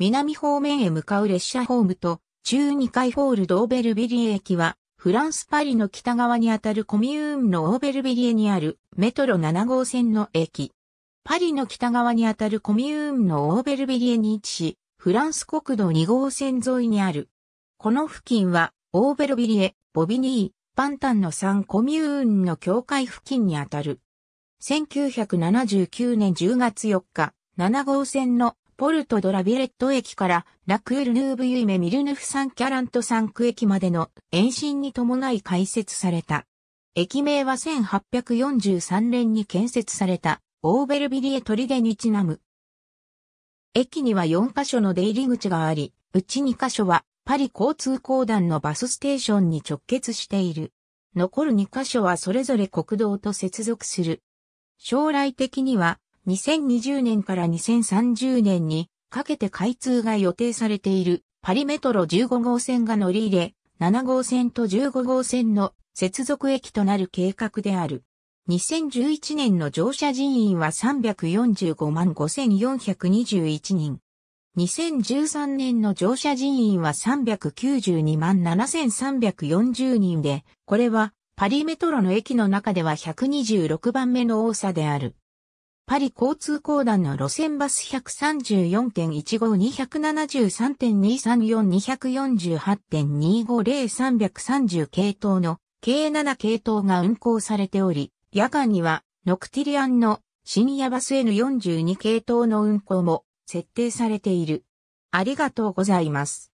南方面へ向かう列車ホームと、中2階ホールドオーベルビリエ駅は、フランスパリの北側にあたるコミューンのオーベルビリエにあるメトロ7号線の駅。パリの北側にあたるコミューンのオーベルビリエに位置し、フランス国土2号線沿いにある。この付近は、オーベルビリエ、ボビニー、パンタンの3コミューンの境界付近にあたる。1979年10月4日、7号線のポルト・ド・ラビレット駅からラクール・ヌーブ・ユイメ・ミルヌフ・サン・キャラント・サンク駅までの延伸に伴い開設された。駅名は1843年に建設されたオーベルビリエ・トリデにちなむ。駅には4カ所の出入り口があり、うち2カ所はパリ交通公団のバスステーションに直結している。残る2カ所はそれぞれ国道と接続する。将来的には2020年から2030年にかけて開通が予定されているパリメトロ15号線が乗り入れ、7号線と15号線の接続駅となる計画である。2011年の乗車人員は345万5421人。2013年の乗車人員は392万7340人で、これはパリメトロの駅の中では126番目の多さである。パリ交通公団の路線バス1 3 4 1 5 2 7 3 2 3 4 2 4 8 2 5 0 3 3 0系統の k 7系統が運行されており、夜間にはノクティリアンの深夜バス N42 系統の運行も設定されている。ありがとうございます。